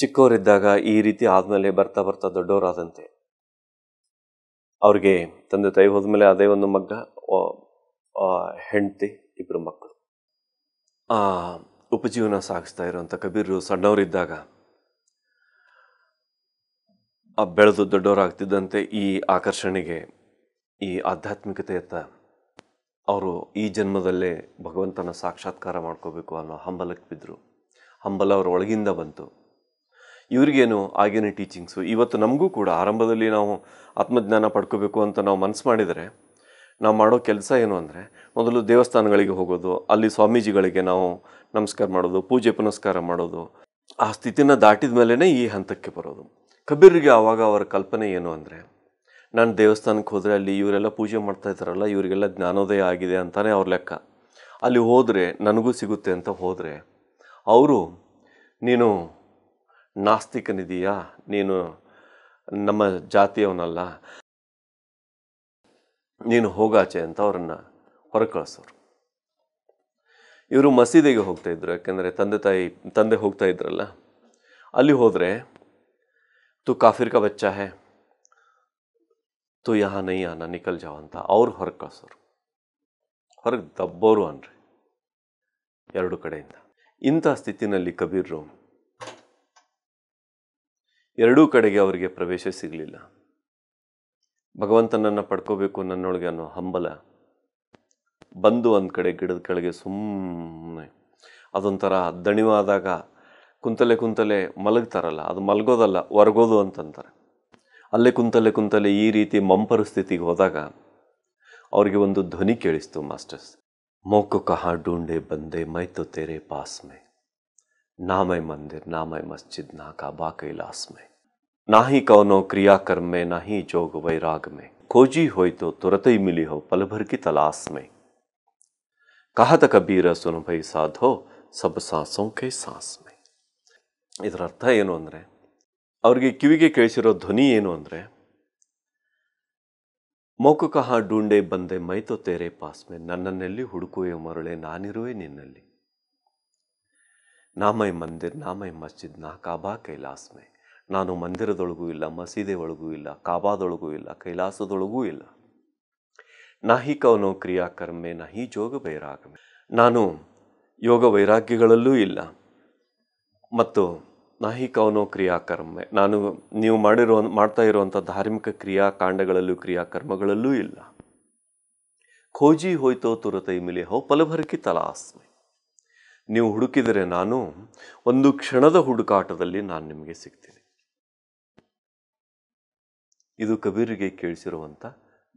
ಚಿಕ್ಕವರಿದ್ದಾಗ ಈ ರೀತಿ ಆದಮೇಲೆ ಬರ್ತಾ ಬರ್ತಾ ದೊಡ್ಡವರಾದಂತೆ ಅವ್ರಿಗೆ ತಂದೆ ತಾಯಿ ಹೋದ್ಮೇಲೆ ಅದೇ ಒಂದು ಮಗ್ಗ ಹೆಂಡತಿ ಇಬ್ಬರು ಮಕ್ಕಳು ಉಪಜೀವನ ಸಾಗಿಸ್ತಾ ಇರುವಂಥ ಕಬೀರರು ಸಣ್ಣವರಿದ್ದಾಗ ಬೆಳೆದು ದೊಡ್ಡವರಾಗ್ತಿದ್ದಂತೆ ಈ ಆಕರ್ಷಣೆಗೆ ಈ ಆಧ್ಯಾತ್ಮಿಕತೆಯತ್ತ ಅವರು ಈ ಜನ್ಮದಲ್ಲೇ ಭಗವಂತನ ಸಾಕ್ಷಾತ್ಕಾರ ಮಾಡ್ಕೋಬೇಕು ಅನ್ನೋ ಹಂಬಲಕ್ಕೆ ಬಿದ್ದರು ಹಂಬಲ ಅವರ ಒಳಗಿಂದ ಬಂತು ಇವರಿಗೇನು ಆಗೇನೇ ಟೀಚಿಂಗ್ಸು ಇವತ್ತು ನಮಗೂ ಕೂಡ ಆರಂಭದಲ್ಲಿ ನಾವು ಆತ್ಮಜ್ಞಾನ ಪಡ್ಕೋಬೇಕು ಅಂತ ನಾವು ಮನಸ್ಸು ಮಾಡಿದರೆ ನಾವು ಮಾಡೋ ಕೆಲಸ ಏನು ಅಂದರೆ ಮೊದಲು ದೇವಸ್ಥಾನಗಳಿಗೆ ಹೋಗೋದು ಅಲ್ಲಿ ಸ್ವಾಮೀಜಿಗಳಿಗೆ ನಾವು ನಮಸ್ಕಾರ ಮಾಡೋದು ಪೂಜೆ ಪುನಸ್ಕಾರ ಮಾಡೋದು ಆ ಸ್ಥಿತಿನ ದಾಟಿದ ಮೇಲೇ ಈ ಹಂತಕ್ಕೆ ಬರೋದು ಕಬೀರ್ಗೆ ಆವಾಗ ಅವರ ಕಲ್ಪನೆ ಏನು ಅಂದರೆ ನಾನು ದೇವಸ್ಥಾನಕ್ಕೆ ಹೋದರೆ ಅಲ್ಲಿ ಇವರೆಲ್ಲ ಪೂಜೆ ಮಾಡ್ತಾ ಇದ್ದಾರಲ್ಲ ಇವರಿಗೆಲ್ಲ ಜ್ಞಾನೋದಯ ಆಗಿದೆ ಅಂತಲೇ ಅವ್ರ ಲೆಕ್ಕ ಅಲ್ಲಿ ಹೋದರೆ ನನಗೂ ಸಿಗುತ್ತೆ ಅಂತ ಹೋದರೆ ಅವರು ನೀನು ನಾಸ್ತಿಕನಿದೀಯಾ ನೀನು ನಮ್ಮ ಜಾತಿಯವನಲ್ಲ ನೀನು ಹೋಗಾಚೆ ಅಂತ ಅವರನ್ನು ಹೊರ ಕಳಿಸೋರು ಇವರು ಮಸೀದಿಗೆ ಹೋಗ್ತಾಯಿದ್ರು ಯಾಕೆಂದರೆ ತಂದೆ ತಾಯಿ ತಂದೆ ಹೋಗ್ತಾ ಇದ್ರಲ್ಲ ಅಲ್ಲಿ ಹೋದರೆ तो काफिर का बच्चा है तो यहाँ नहीं आना निकल ಅಂತ ಅವ್ರು ಹೊರ ಕಳ್ಸೋರು ಹೊರಗೆ ದಬ್ಬೋರು ಅನ್ರಿ ಎರಡು ಕಡೆಯಿಂದ ಇಂಥ ಸ್ಥಿತಿನಲ್ಲಿ ಕಬೀರರು ಎರಡೂ ಕಡೆಗೆ ಅವರಿಗೆ ಪ್ರವೇಶ ಸಿಗಲಿಲ್ಲ ಭಗವಂತನನ್ನು ಪಡ್ಕೋಬೇಕು ನನ್ನೊಳಗೆ ಅನ್ನೋ ಹಂಬಲ ಬಂದು ಒಂದು ಕಡೆ ಗಿಡದ ಕೆಳಗೆ ಸುಮ್ಮನೆ ಅದೊಂಥರ ದಣಿವಾದಾಗ ಕುಂತಲೆ ಕುಂತಲೆ ಮಲಗ್ತಾರಲ್ಲ ಅದು ಮಲಗೋದಲ್ಲ ಒರಗೋದು ಅಂತಂತಾರೆ ಅಲ್ಲೇ ಕುಂತಲೆ ಕುಂತಲೆ ಈ ರೀತಿ ಮಂಪರ ಸ್ಥಿತಿಗೆ ಹೋದಾಗ ಅವರಿಗೆ ಒಂದು ಧ್ವನಿ ಕೇಳಿಸ್ತು ಮಾಸ್ಟರ್ಸ್ ಮೋಕು ಕಹ ಡೂಂಡೆ ಬಂದೆ ಮೈತು ತೇರೆ ಪಾಸ್ ಮೇ ನಾಮೈ ಮಂದಿರ್ ನಾಮೈ ಮಸ್ಜಿದ್ ನಾಕಾ ಬಾ ಕೈಲಾಸ್ ಮೇ ನಾಹಿ ಕವನೋ ಕ್ರಿಯಾಕರ್ಮ ಮೇ ನಾಹಿ ಜೋಗ ವೈರಾಗ ಮೇ खोजी हो तो तुरत ही मिली हो पल भर की तलाश में कहा तक कबीरा सुन भई साधो सब सांसों के सांस में ಇದರ ಅರ್ಥ ಏನು ಅಂದರೆ ಅವರಿಗೆ ಕಿವಿಗೆ ಕೇಳಿಸಿರೋ ಧ್ವನಿ ಏನು ಅಂದರೆ ಮೌಕುಕಹ ಡೂಂಡೆ ಬಂದೆ ಮೈತೊ ತೇರೆ ಪಾಸ್ಮೆ ನನ್ನನ್ನೆಲ್ಲಿ ಹುಡುಕುವೆ ಮರಳೆ ನಾನಿರುವೆ ನಿನ್ನಲ್ಲಿ ನಾಮೈ ಮಂದಿರ್ ನಾಮೈ ಮಸ್ಜಿದ್ ನಾ ಕಾಬಾ ಕೈಲಾಸ್ಮೆ ನಾನು ಮಂದಿರದೊಳಗೂ ಇಲ್ಲ ಮಸೀದೆ ಒಳಗೂ ಇಲ್ಲ ಕಾಬಾದೊಳಗೂ ಇಲ್ಲ ಕೈಲಾಸದೊಳಗೂ ಇಲ್ಲ ಹಿ ಕವನೋ ಕ್ರಿಯಾಕರ್ಮೆ ನಾ ನಾಹಿ ಜೋಗ ವೈರಾಗಮೆ ನಾನು ಯೋಗ ವೈರಾಗ್ಯಗಳಲ್ಲೂ ಇಲ್ಲ ಮತ್ತು ನಾಹಿ ಕೌನೋ ಕ್ರಿಯಾಕರ್ಮೆ ನಾನು ನೀವು ಮಾಡಿರೋ ಮಾಡ್ತಾ ಇರುವಂಥ ಧಾರ್ಮಿಕ ಕ್ರಿಯಾಕಾಂಡಗಳಲ್ಲೂ ಕ್ರಿಯಾಕರ್ಮಗಳಲ್ಲೂ ಇಲ್ಲ ಖೋಜಿ ಹೋಯ್ತೋ ತುರತೈ ಮಿಲೆ ಹೋ ಪಲಭರಕಿ ತಲಾಸ್ಮಿ ನೀವು ಹುಡುಕಿದರೆ ನಾನು ಒಂದು ಕ್ಷಣದ ಹುಡುಕಾಟದಲ್ಲಿ ನಾನು ನಿಮಗೆ ಸಿಗ್ತೀನಿ ಇದು ಕಬೀರಿಗೆ ಕೇಳಿಸಿರುವಂಥ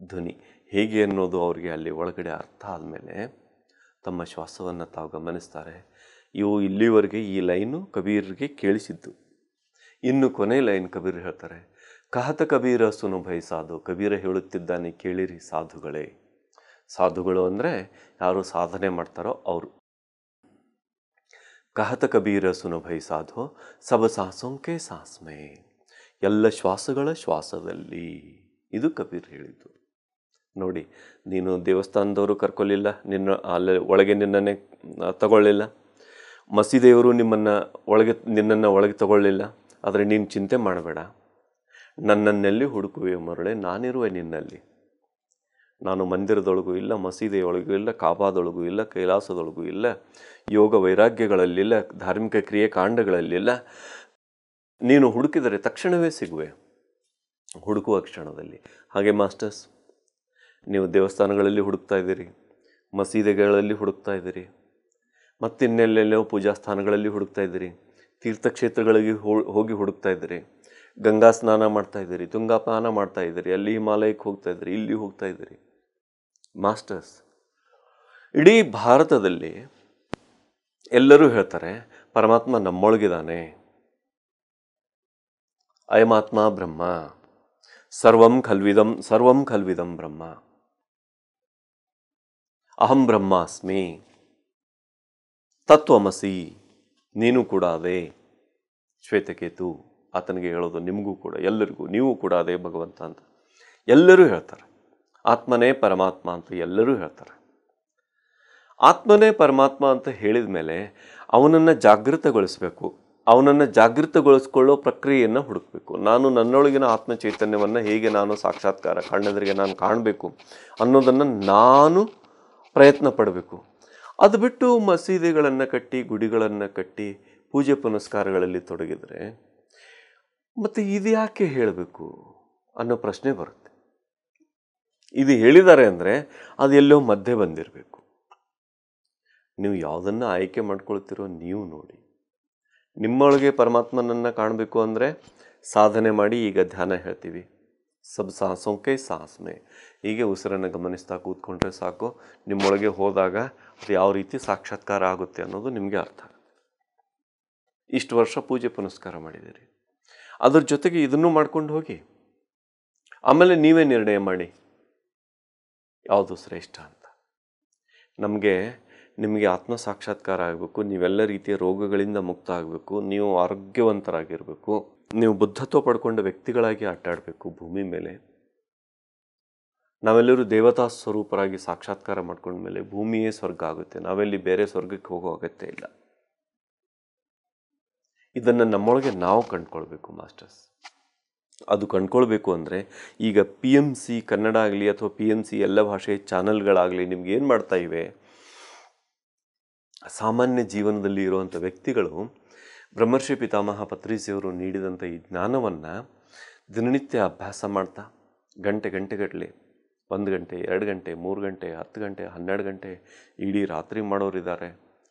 ಧ್ವನಿ ಹೇಗೆ ಅನ್ನೋದು ಅವರಿಗೆ ಅಲ್ಲಿ ಒಳಗಡೆ ಅರ್ಥ ಆದಮೇಲೆ ತಮ್ಮ ಶ್ವಾಸವನ್ನು ತಾವು ಗಮನಿಸ್ತಾರೆ ಇವು ಇಲ್ಲಿವರೆಗೆ ಈ ಲೈನು ಕಬೀರ್ಗೆ ಕೇಳಿಸಿದ್ದು ಇನ್ನು ಕೊನೆ ಲೈನ್ ಕಬೀರ್ ಹೇಳ್ತಾರೆ ಕಹತ ಕಬೀರ ಸುನು ಭೈ ಸಾಧು ಕಬೀರ ಹೇಳುತ್ತಿದ್ದಾನೆ ಕೇಳಿರಿ ಸಾಧುಗಳೇ ಸಾಧುಗಳು ಅಂದರೆ ಯಾರು ಸಾಧನೆ ಮಾಡ್ತಾರೋ ಅವರು ಕಹತ ಕಬೀರ ಸುನು ಭೈ ಸಾಧು ಸಬ ಸಾಸೋಂಕೆ ಸಾಸ್ಮೆ ಎಲ್ಲ ಶ್ವಾಸಗಳ ಶ್ವಾಸದಲ್ಲಿ ಇದು ಕಬೀರ್ ಹೇಳಿದ್ದು ನೋಡಿ ನೀನು ದೇವಸ್ಥಾನದವರು ಕರ್ಕೊಲಿಲ್ಲ ನಿನ್ನ ಅಲ್ಲೇ ಒಳಗೆ ನಿನ್ನನ್ನೇ ತಗೊಳ್ಳಿಲ್ಲ ಮಸೀದೆಯವರು ನಿಮ್ಮನ್ನು ಒಳಗೆ ನಿನ್ನನ್ನು ಒಳಗೆ ತಗೊಳ್ಳಿಲ್ಲ ಆದರೆ ನೀನು ಚಿಂತೆ ಮಾಡಬೇಡ ನನ್ನನ್ನೆಲ್ಲಿ ಹುಡುಕುವೆ ಮರಳೆ ನಾನಿರುವೆ ನಿನ್ನಲ್ಲಿ ನಾನು ಮಂದಿರದೊಳಗೂ ಇಲ್ಲ ಮಸೀದಿಯೊಳಗೂ ಇಲ್ಲ ಕಾಬಾದೊಳಗೂ ಇಲ್ಲ ಕೈಲಾಸದೊಳಗೂ ಇಲ್ಲ ಯೋಗ ವೈರಾಗ್ಯಗಳಲ್ಲಿಲ್ಲ ಧಾರ್ಮಿಕ ಕ್ರಿಯೆ ಕಾಂಡಗಳಲ್ಲಿಲ್ಲ ನೀನು ಹುಡುಕಿದರೆ ತಕ್ಷಣವೇ ಸಿಗುವೆ ಹುಡುಕುವ ಕ್ಷಣದಲ್ಲಿ ಹಾಗೆ ಮಾಸ್ಟರ್ಸ್ ನೀವು ದೇವಸ್ಥಾನಗಳಲ್ಲಿ ಹುಡುಕ್ತಾ ಇದ್ದೀರಿ ಮಸೀದೆಗಳಲ್ಲಿ ಹುಡುಕ್ತಾ ಇದ್ದೀರಿ ಮತ್ತಿನ್ನೆಲ್ಲೆಲ್ಲೋ ಪೂಜಾ ಸ್ಥಾನಗಳಲ್ಲಿ ಹುಡುಕ್ತಾ ಇದ್ದೀರಿ ತೀರ್ಥಕ್ಷೇತ್ರಗಳಿಗೆ ಹೋಗಿ ಹುಡುಕ್ತಾ ಇದ್ದೀರಿ ಗಂಗಾ ಸ್ನಾನ ಮಾಡ್ತಾ ಇದ್ದೀರಿ ತುಂಗಾ ಸ್ನಾನ ಮಾಡ್ತಾ ಇದ್ದೀರಿ ಅಲ್ಲಿ ಹಿಮಾಲಯಕ್ಕೆ ಹೋಗ್ತಾ ಇದ್ದೀರಿ ಇಲ್ಲಿ ಹೋಗ್ತಾ ಇದ್ದೀರಿ ಮಾಸ್ಟರ್ಸ್ ಇಡೀ ಭಾರತದಲ್ಲಿ ಎಲ್ಲರೂ ಹೇಳ್ತಾರೆ ಪರಮಾತ್ಮ ನಮ್ಮೊಳಗಿದ್ದಾನೆ ಅಯಮಾತ್ಮ ಬ್ರಹ್ಮ ಸರ್ವಂ ಖಲ್ವಿದಂ ಸರ್ವಂ ಖಲ್ವಿದಂ ಬ್ರಹ್ಮ ಅಹಂ ಬ್ರಹ್ಮಾಸ್ಮಿ ತತ್ವಮಸಿ ನೀನು ಕೂಡ ಅದೇ ಶ್ವೇತಕೇತು ಆತನಿಗೆ ಹೇಳೋದು ನಿಮಗೂ ಕೂಡ ಎಲ್ಲರಿಗೂ ನೀವು ಕೂಡ ಅದೇ ಭಗವಂತ ಅಂತ ಎಲ್ಲರೂ ಹೇಳ್ತಾರೆ ಆತ್ಮನೇ ಪರಮಾತ್ಮ ಅಂತ ಎಲ್ಲರೂ ಹೇಳ್ತಾರೆ ಆತ್ಮನೇ ಪರಮಾತ್ಮ ಅಂತ ಹೇಳಿದ ಮೇಲೆ ಅವನನ್ನು ಜಾಗೃತಗೊಳಿಸಬೇಕು ಅವನನ್ನು ಜಾಗೃತಗೊಳಿಸ್ಕೊಳ್ಳೋ ಪ್ರಕ್ರಿಯೆಯನ್ನು ಹುಡುಕಬೇಕು ನಾನು ನನ್ನೊಳಗಿನ ಆತ್ಮ ಚೈತನ್ಯವನ್ನು ಹೇಗೆ ನಾನು ಸಾಕ್ಷಾತ್ಕಾರ ಕಣ್ಣೆದರಿಗೆ ನಾನು ಕಾಣಬೇಕು ಅನ್ನೋದನ್ನು ನಾನು ಪ್ರಯತ್ನ ಪಡಬೇಕು ಅದು ಬಿಟ್ಟು ಮಸೀದಿಗಳನ್ನು ಕಟ್ಟಿ ಗುಡಿಗಳನ್ನು ಕಟ್ಟಿ ಪೂಜೆ ಪುನಸ್ಕಾರಗಳಲ್ಲಿ ತೊಡಗಿದರೆ ಮತ್ತು ಇದು ಯಾಕೆ ಹೇಳಬೇಕು ಅನ್ನೋ ಪ್ರಶ್ನೆ ಬರುತ್ತೆ ಇದು ಹೇಳಿದ್ದಾರೆ ಅಂದರೆ ಅದು ಎಲ್ಲೋ ಮಧ್ಯೆ ಬಂದಿರಬೇಕು ನೀವು ಯಾವುದನ್ನು ಆಯ್ಕೆ ಮಾಡ್ಕೊಳ್ತಿರೋ ನೀವು ನೋಡಿ ನಿಮ್ಮೊಳಗೆ ಪರಮಾತ್ಮನನ್ನು ಕಾಣಬೇಕು ಅಂದರೆ ಸಾಧನೆ ಮಾಡಿ ಈಗ ಧ್ಯಾನ ಹೇಳ್ತೀವಿ ಸಬ್ ಸಾಹಸೋಂಕೆ ಸಾಹಸಮೇ ಹೀಗೆ ಉಸಿರನ್ನು ಗಮನಿಸ್ತಾ ಕೂತ್ಕೊಂಡ್ರೆ ಸಾಕು ನಿಮ್ಮೊಳಗೆ ಹೋದಾಗ ಅದು ಯಾವ ರೀತಿ ಸಾಕ್ಷಾತ್ಕಾರ ಆಗುತ್ತೆ ಅನ್ನೋದು ನಿಮಗೆ ಅರ್ಥ ಇಷ್ಟು ವರ್ಷ ಪೂಜೆ ಪುನಸ್ಕಾರ ಮಾಡಿದ್ದೀರಿ ಅದ್ರ ಜೊತೆಗೆ ಇದನ್ನು ಮಾಡ್ಕೊಂಡು ಹೋಗಿ ಆಮೇಲೆ ನೀವೇ ನಿರ್ಣಯ ಮಾಡಿ ಯಾವುದು ಶ್ರೇಷ್ಠ ಅಂತ ನಮಗೆ ನಿಮಗೆ ಆತ್ಮ ಸಾಕ್ಷಾತ್ಕಾರ ಆಗಬೇಕು ನೀವೆಲ್ಲ ರೀತಿಯ ರೋಗಗಳಿಂದ ಮುಕ್ತ ಆಗಬೇಕು ನೀವು ಆರೋಗ್ಯವಂತರಾಗಿರಬೇಕು ನೀವು ಬುದ್ಧತ್ವ ಪಡ್ಕೊಂಡ ವ್ಯಕ್ತಿಗಳಾಗಿ ಆಟಾಡಬೇಕು ಭೂಮಿ ಮೇಲೆ ನಾವೆಲ್ಲರೂ ದೇವತಾ ಸ್ವರೂಪರಾಗಿ ಸಾಕ್ಷಾತ್ಕಾರ ಮಾಡ್ಕೊಂಡ್ಮೇಲೆ ಭೂಮಿಯೇ ಸ್ವರ್ಗ ಆಗುತ್ತೆ ನಾವೆಲ್ಲಿ ಬೇರೆ ಸ್ವರ್ಗಕ್ಕೆ ಹೋಗೋ ಅಗತ್ಯ ಇಲ್ಲ ಇದನ್ನು ನಮ್ಮೊಳಗೆ ನಾವು ಕಂಡ್ಕೊಳ್ಬೇಕು ಮಾಸ್ಟರ್ಸ್ ಅದು ಕಂಡ್ಕೊಳ್ಬೇಕು ಅಂದರೆ ಈಗ ಪಿ ಎಮ್ ಸಿ ಕನ್ನಡ ಆಗಲಿ ಅಥವಾ ಪಿ ಎಮ್ ಸಿ ಎಲ್ಲ ಭಾಷೆ ಚಾನಲ್ಗಳಾಗಲಿ ನಿಮ್ಗೆ ಏನು ಮಾಡ್ತಾ ಇವೆ ಸಾಮಾನ್ಯ ಜೀವನದಲ್ಲಿ ಇರುವಂಥ ವ್ಯಕ್ತಿಗಳು ಬ್ರಹ್ಮರ್ಷಿ ಪಿತಾಮಹ ಪತ್ರಿಸಿಯವರು ನೀಡಿದಂಥ ಈ ಜ್ಞಾನವನ್ನು ದಿನನಿತ್ಯ ಅಭ್ಯಾಸ ಮಾಡ್ತಾ ಗಂಟೆ ಗಂಟೆಗಟ್ಟಲೆ ಒಂದು ಗಂಟೆ ಎರಡು ಗಂಟೆ ಮೂರು ಗಂಟೆ ಹತ್ತು ಗಂಟೆ ಹನ್ನೆರಡು ಗಂಟೆ ಇಡೀ ರಾತ್ರಿ ಮಾಡೋರಿದ್ದಾರೆ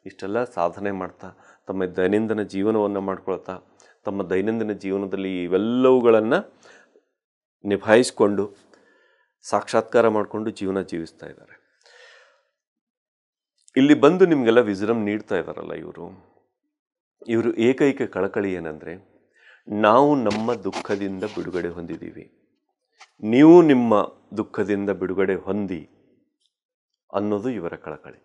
ಇಷ್ಟೆಲ್ಲ ಸಾಧನೆ ಮಾಡ್ತಾ ತಮ್ಮ ದೈನಂದಿನ ಜೀವನವನ್ನು ಮಾಡ್ಕೊಳ್ತಾ ತಮ್ಮ ದೈನಂದಿನ ಜೀವನದಲ್ಲಿ ಇವೆಲ್ಲವುಗಳನ್ನು ನಿಭಾಯಿಸಿಕೊಂಡು ಸಾಕ್ಷಾತ್ಕಾರ ಮಾಡಿಕೊಂಡು ಜೀವನ ಜೀವಿಸ್ತಾ ಇದ್ದಾರೆ ಇಲ್ಲಿ ಬಂದು ನಿಮಗೆಲ್ಲ ವಿಜ್ರಮ್ ನೀಡ್ತಾ ಇದ್ದಾರಲ್ಲ ಇವರು ಇವರು ಏಕೈಕ ಕಳಕಳಿ ಏನಂದರೆ ನಾವು ನಮ್ಮ ದುಃಖದಿಂದ ಬಿಡುಗಡೆ ಹೊಂದಿದ್ದೀವಿ ನೀವು ನಿಮ್ಮ ದುಃಖದಿಂದ ಬಿಡುಗಡೆ ಹೊಂದಿ ಅನ್ನೋದು ಇವರ ಕಳಕಳಿ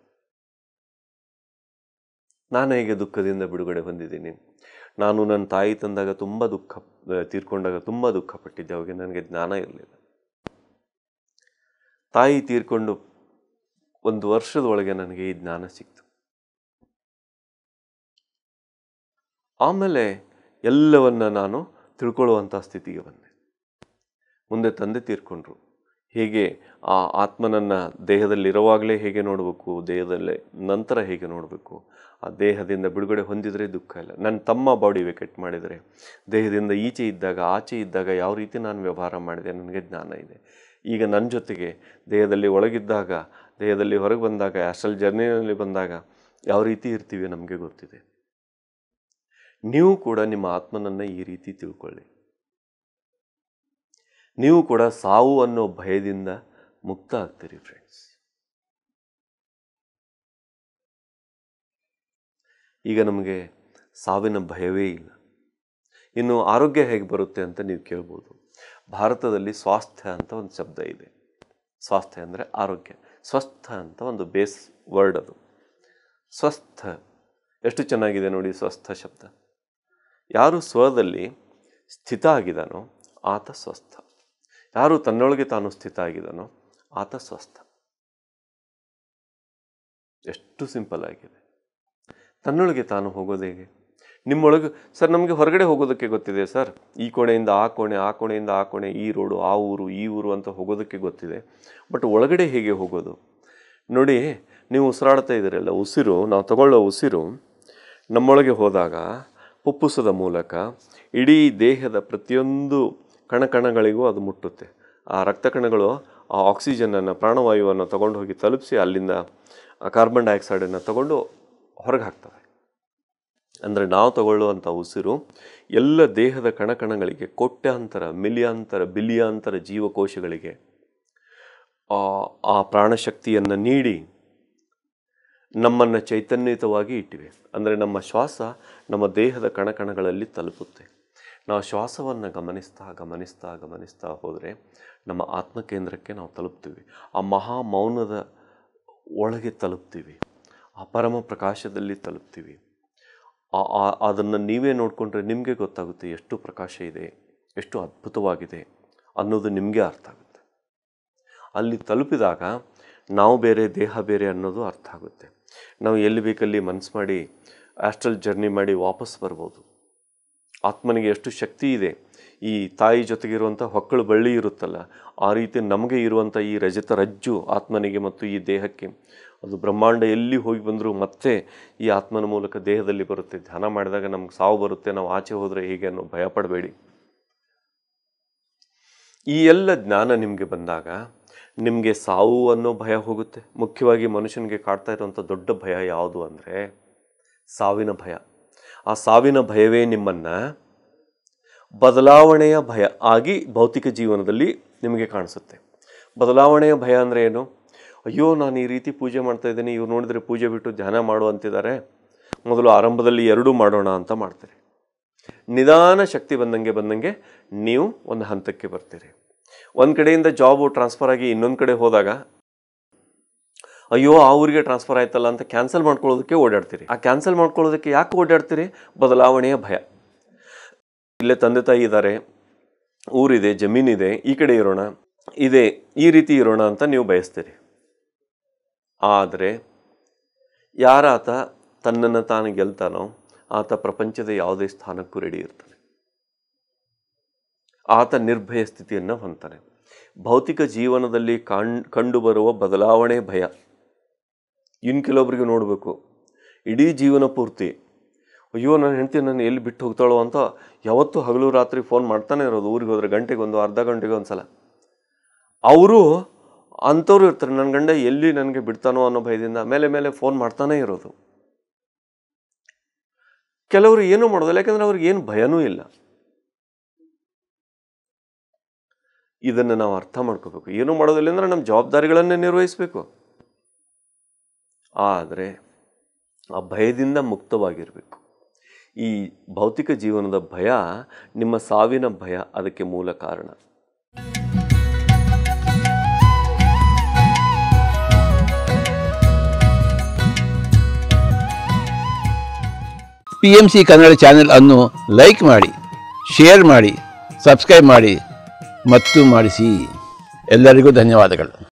ನಾನು ಹೇಗೆ ದುಃಖದಿಂದ ಬಿಡುಗಡೆ ಹೊಂದಿದ್ದೀನಿ ನಾನು ನನ್ನ ತಾಯಿ ತಂದಾಗ ತುಂಬ ದುಃಖ ತೀರ್ಕೊಂಡಾಗ ತುಂಬ ದುಃಖ ಪಟ್ಟಿದ್ದೆ ಅವಾಗ ನನಗೆ ಜ್ಞಾನ ಇರಲಿಲ್ಲ ತಾಯಿ ತೀರ್ಕೊಂಡು ಒಂದು ವರ್ಷದ ಒಳಗೆ ನನಗೆ ಈ ಜ್ಞಾನ ಸಿಕ್ತು ಆಮೇಲೆ ಎಲ್ಲವನ್ನ ನಾನು ತಿಳ್ಕೊಳ್ಳುವಂಥ ಸ್ಥಿತಿಗೆ ಬಂದೆ ಮುಂದೆ ತಂದೆ ತೀರ್ಕೊಂಡ್ರು ಹೇಗೆ ಆ ಆತ್ಮನನ್ನು ದೇಹದಲ್ಲಿರುವಾಗಲೇ ಹೇಗೆ ನೋಡಬೇಕು ದೇಹದಲ್ಲೇ ನಂತರ ಹೇಗೆ ನೋಡಬೇಕು ಆ ದೇಹದಿಂದ ಬಿಡುಗಡೆ ಹೊಂದಿದರೆ ದುಃಖ ಇಲ್ಲ ನನ್ನ ತಮ್ಮ ಬಾಡಿ ವೆಕೆಟ್ ಮಾಡಿದರೆ ದೇಹದಿಂದ ಈಚೆ ಇದ್ದಾಗ ಆಚೆ ಇದ್ದಾಗ ಯಾವ ರೀತಿ ನಾನು ವ್ಯವಹಾರ ಮಾಡಿದೆ ನನಗೆ ಜ್ಞಾನ ಇದೆ ಈಗ ನನ್ನ ಜೊತೆಗೆ ದೇಹದಲ್ಲಿ ಒಳಗಿದ್ದಾಗ ದೇಹದಲ್ಲಿ ಹೊರಗೆ ಬಂದಾಗ ಅಸಲ್ ಜರ್ನಿನಲ್ಲಿ ಬಂದಾಗ ಯಾವ ರೀತಿ ಇರ್ತೀವಿ ನಮಗೆ ಗೊತ್ತಿದೆ ನೀವು ಕೂಡ ನಿಮ್ಮ ಆತ್ಮನನ್ನು ಈ ರೀತಿ ತಿಳ್ಕೊಳ್ಳಿ ನೀವು ಕೂಡ ಸಾವು ಅನ್ನೋ ಭಯದಿಂದ ಮುಕ್ತ ಆಗ್ತೀರಿ ಫ್ರೆಂಡ್ಸ್ ಈಗ ನಮಗೆ ಸಾವಿನ ಭಯವೇ ಇಲ್ಲ ಇನ್ನು ಆರೋಗ್ಯ ಹೇಗೆ ಬರುತ್ತೆ ಅಂತ ನೀವು ಕೇಳ್ಬೋದು ಭಾರತದಲ್ಲಿ ಸ್ವಾಸ್ಥ್ಯ ಅಂತ ಒಂದು ಶಬ್ದ ಇದೆ ಸ್ವಾಸ್ಥ್ಯ ಅಂದರೆ ಆರೋಗ್ಯ ಸ್ವಸ್ಥ ಅಂತ ಒಂದು ಬೇಸ್ ವರ್ಡ್ ಅದು ಸ್ವಸ್ಥ ಎಷ್ಟು ಚೆನ್ನಾಗಿದೆ ನೋಡಿ ಸ್ವಸ್ಥ ಶಬ್ದ ಯಾರು ಸ್ವದಲ್ಲಿ ಸ್ಥಿತ ಆಗಿದಾನೋ ಆತ ಸ್ವಸ್ಥ ಯಾರು ತನ್ನೊಳಗೆ ತಾನು ಸ್ಥಿತ ಆಗಿದ್ದಾನೋ ಆತ ಸ್ವಸ್ಥ ಎಷ್ಟು ಸಿಂಪಲ್ ಆಗಿದೆ ತನ್ನೊಳಗೆ ತಾನು ಹೋಗೋದು ಹೇಗೆ ನಿಮ್ಮೊಳಗೆ ಸರ್ ನಮಗೆ ಹೊರಗಡೆ ಹೋಗೋದಕ್ಕೆ ಗೊತ್ತಿದೆ ಸರ್ ಈ ಕೋಣೆಯಿಂದ ಆ ಕೋಣೆ ಆ ಕೋಣೆಯಿಂದ ಆ ಕೋಣೆ ಈ ರೋಡು ಆ ಊರು ಈ ಊರು ಅಂತ ಹೋಗೋದಕ್ಕೆ ಗೊತ್ತಿದೆ ಬಟ್ ಒಳಗಡೆ ಹೇಗೆ ಹೋಗೋದು ನೋಡಿ ನೀವು ಉಸಿರಾಡ್ತಾ ಇದ್ದೀರಲ್ಲ ಉಸಿರು ನಾವು ತಗೊಳ್ಳೋ ಉಸಿರು ನಮ್ಮೊಳಗೆ ಹೋದಾಗ ಪುಪ್ಪುಸದ ಮೂಲಕ ಇಡೀ ದೇಹದ ಪ್ರತಿಯೊಂದು ಕಣಕಣಗಳಿಗೂ ಅದು ಮುಟ್ಟುತ್ತೆ ಆ ರಕ್ತ ಕಣಗಳು ಆ ಆಕ್ಸಿಜನನ್ನು ಪ್ರಾಣವಾಯುವನ್ನು ತಗೊಂಡು ಹೋಗಿ ತಲುಪಿಸಿ ಅಲ್ಲಿಂದ ಕಾರ್ಬನ್ ಡೈಆಕ್ಸೈಡನ್ನು ತಗೊಂಡು ಹೊರಗೆ ಹಾಕ್ತವೆ ಅಂದರೆ ನಾವು ತಗೊಳ್ಳುವಂಥ ಉಸಿರು ಎಲ್ಲ ದೇಹದ ಕಣಕಣಗಳಿಗೆ ಕೋಟ್ಯಾಂತರ ಮಿಲಿಯಾಂತರ ಬಿಲಿಯಾಂತರ ಜೀವಕೋಶಗಳಿಗೆ ಆ ಪ್ರಾಣಶಕ್ತಿಯನ್ನು ನೀಡಿ ನಮ್ಮನ್ನು ಚೈತನ್ಯಯುತವಾಗಿ ಇಟ್ಟಿವೆ ಅಂದರೆ ನಮ್ಮ ಶ್ವಾಸ ನಮ್ಮ ದೇಹದ ಕಣಕಣಗಳಲ್ಲಿ ತಲುಪುತ್ತೆ ನಾವು ಶ್ವಾಸವನ್ನು ಗಮನಿಸ್ತಾ ಗಮನಿಸ್ತಾ ಗಮನಿಸ್ತಾ ಹೋದರೆ ನಮ್ಮ ಆತ್ಮಕೇಂದ್ರಕ್ಕೆ ನಾವು ತಲುಪ್ತೀವಿ ಆ ಮಹಾ ಮೌನದ ಒಳಗೆ ತಲುಪ್ತೀವಿ ಆ ಪರಮ ಪ್ರಕಾಶದಲ್ಲಿ ತಲುಪ್ತೀವಿ ಅದನ್ನು ನೀವೇ ನೋಡಿಕೊಂಡ್ರೆ ನಿಮಗೆ ಗೊತ್ತಾಗುತ್ತೆ ಎಷ್ಟು ಪ್ರಕಾಶ ಇದೆ ಎಷ್ಟು ಅದ್ಭುತವಾಗಿದೆ ಅನ್ನೋದು ನಿಮಗೆ ಅರ್ಥ ಆಗುತ್ತೆ ಅಲ್ಲಿ ತಲುಪಿದಾಗ ನಾವು ಬೇರೆ ದೇಹ ಬೇರೆ ಅನ್ನೋದು ಅರ್ಥ ಆಗುತ್ತೆ ನಾವು ಎಲ್ಲಿ ಬೇಕಲ್ಲಿ ಮನಸ್ಸು ಮಾಡಿ ಆಸ್ಟ್ರಲ್ ಜರ್ನಿ ಮಾಡಿ ವಾಪಸ್ ಬರ್ಬೋದು ಆತ್ಮನಿಗೆ ಎಷ್ಟು ಶಕ್ತಿ ಇದೆ ಈ ತಾಯಿ ಜೊತೆಗಿರುವಂಥ ಹೊಕ್ಕಳು ಬಳ್ಳಿ ಇರುತ್ತಲ್ಲ ಆ ರೀತಿ ನಮಗೆ ಇರುವಂಥ ಈ ರಜತ ರಜ್ಜು ಆತ್ಮನಿಗೆ ಮತ್ತು ಈ ದೇಹಕ್ಕೆ ಅದು ಬ್ರಹ್ಮಾಂಡ ಎಲ್ಲಿ ಹೋಗಿ ಬಂದರೂ ಮತ್ತೆ ಈ ಆತ್ಮನ ಮೂಲಕ ದೇಹದಲ್ಲಿ ಬರುತ್ತೆ ಧ್ಯಾನ ಮಾಡಿದಾಗ ನಮ್ಗೆ ಸಾವು ಬರುತ್ತೆ ನಾವು ಆಚೆ ಹೋದರೆ ಹೇಗೆ ಅನ್ನೋ ಭಯ ಪಡಬೇಡಿ ಈ ಎಲ್ಲ ಜ್ಞಾನ ನಿಮಗೆ ಬಂದಾಗ ನಿಮಗೆ ಸಾವು ಅನ್ನೋ ಭಯ ಹೋಗುತ್ತೆ ಮುಖ್ಯವಾಗಿ ಮನುಷ್ಯನಿಗೆ ಕಾಡ್ತಾ ಇರುವಂಥ ದೊಡ್ಡ ಭಯ ಯಾವುದು ಅಂದರೆ ಸಾವಿನ ಭಯ ಆ ಸಾವಿನ ಭಯವೇ ನಿಮ್ಮನ್ನು ಬದಲಾವಣೆಯ ಭಯ ಆಗಿ ಭೌತಿಕ ಜೀವನದಲ್ಲಿ ನಿಮಗೆ ಕಾಣಿಸುತ್ತೆ ಬದಲಾವಣೆಯ ಭಯ ಅಂದರೆ ಏನು ಅಯ್ಯೋ ನಾನು ಈ ರೀತಿ ಪೂಜೆ ಮಾಡ್ತಾ ಇದ್ದೀನಿ ಇವ್ರು ನೋಡಿದರೆ ಪೂಜೆ ಬಿಟ್ಟು ಧ್ಯಾನ ಮಾಡು ಅಂತಿದ್ದಾರೆ ಮೊದಲು ಆರಂಭದಲ್ಲಿ ಎರಡೂ ಮಾಡೋಣ ಅಂತ ಮಾಡ್ತೀರಿ ನಿಧಾನ ಶಕ್ತಿ ಬಂದಂಗೆ ಬಂದಂಗೆ ನೀವು ಒಂದು ಹಂತಕ್ಕೆ ಬರ್ತೀರಿ ಒಂದು ಕಡೆಯಿಂದ ಜಾಬು ಟ್ರಾನ್ಸ್ಫರ್ ಆಗಿ ಇನ್ನೊಂದು ಕಡೆ ಹೋದಾಗ ಅಯ್ಯೋ ಆ ಊರಿಗೆ ಟ್ರಾನ್ಸ್ಫರ್ ಆಯ್ತಲ್ಲ ಅಂತ ಕ್ಯಾನ್ಸಲ್ ಮಾಡ್ಕೊಳ್ಳೋದಕ್ಕೆ ಓಡಾಡ್ತೀರಿ ಆ ಕ್ಯಾನ್ಸಲ್ ಮಾಡ್ಕೊಳ್ಳೋದಕ್ಕೆ ಯಾಕೆ ಓಡಾಡ್ತೀರಿ ಬದಲಾವಣೆಯ ಭಯ ಇಲ್ಲೇ ತಂದೆ ತಾಯಿ ಇದ್ದಾರೆ ಊರಿದೆ ಜಮೀನಿದೆ ಈ ಕಡೆ ಇರೋಣ ಇದೆ ಈ ರೀತಿ ಇರೋಣ ಅಂತ ನೀವು ಬಯಸ್ತೀರಿ ಆದರೆ ಯಾರಾತ ತನ್ನನ್ನು ತಾನು ಗೆಲ್ತಾನೋ ಆತ ಪ್ರಪಂಚದ ಯಾವುದೇ ಸ್ಥಾನಕ್ಕೂ ರೆಡಿ ಇರ್ತಾನೆ ಆತ ನಿರ್ಭಯ ಸ್ಥಿತಿಯನ್ನು ಹೊಂದ್ತಾನೆ ಭೌತಿಕ ಜೀವನದಲ್ಲಿ ಕಾಣ್ ಕಂಡುಬರುವ ಬದಲಾವಣೆ ಭಯ ಇನ್ನು ಕೆಲವೊಬ್ಬರಿಗೆ ನೋಡಬೇಕು ಇಡೀ ಜೀವನ ಪೂರ್ತಿ ಅಯ್ಯೋ ನನ್ನ ಹೆಂಡ್ತಿ ನಾನು ಎಲ್ಲಿ ಬಿಟ್ಟು ಹೋಗ್ತಾಳೋ ಅಂತ ಯಾವತ್ತೂ ಹಗಲು ರಾತ್ರಿ ಫೋನ್ ಮಾಡ್ತಾನೆ ಇರೋದು ಊರಿಗೆ ಹೋದರೆ ಗಂಟೆಗೆ ಒಂದು ಅರ್ಧ ಗಂಟೆಗೆ ಒಂದು ಸಲ ಅವರು ಅಂಥವ್ರು ಇರ್ತಾರೆ ನನ್ನ ಗಂಡ ಎಲ್ಲಿ ನನಗೆ ಬಿಡ್ತಾನೋ ಅನ್ನೋ ಭಯದಿಂದ ಮೇಲೆ ಮೇಲೆ ಫೋನ್ ಮಾಡ್ತಾನೇ ಇರೋದು ಕೆಲವರು ಏನೂ ಮಾಡೋದಿಲ್ಲ ಯಾಕಂದರೆ ಅವ್ರಿಗೆ ಏನು ಭಯನೂ ಇಲ್ಲ ಇದನ್ನು ನಾವು ಅರ್ಥ ಮಾಡ್ಕೋಬೇಕು ಏನೂ ಮಾಡೋದಿಲ್ಲ ಅಂದರೆ ನಮ್ಮ ಜವಾಬ್ದಾರಿಗಳನ್ನೇ ನಿರ್ವಹಿಸಬೇಕು ಆದರೆ ಆ ಭಯದಿಂದ ಮುಕ್ತವಾಗಿರಬೇಕು ಈ ಭೌತಿಕ ಜೀವನದ ಭಯ ನಿಮ್ಮ ಸಾವಿನ ಭಯ ಅದಕ್ಕೆ ಮೂಲ ಕಾರಣ P M C Kannada channel ಅನ್ನು ಲೈಕ್ ಮಾಡಿ ಶೇರ್ ಮಾಡಿ ಸಬ್ಸ್ಕ್ರೈಬ್ ಮಾಡಿ ಮತ್ತು ಮಾಡಿಸಿ ಎಲ್ಲರಿಗೂ ಧನ್ಯವಾದಗಳು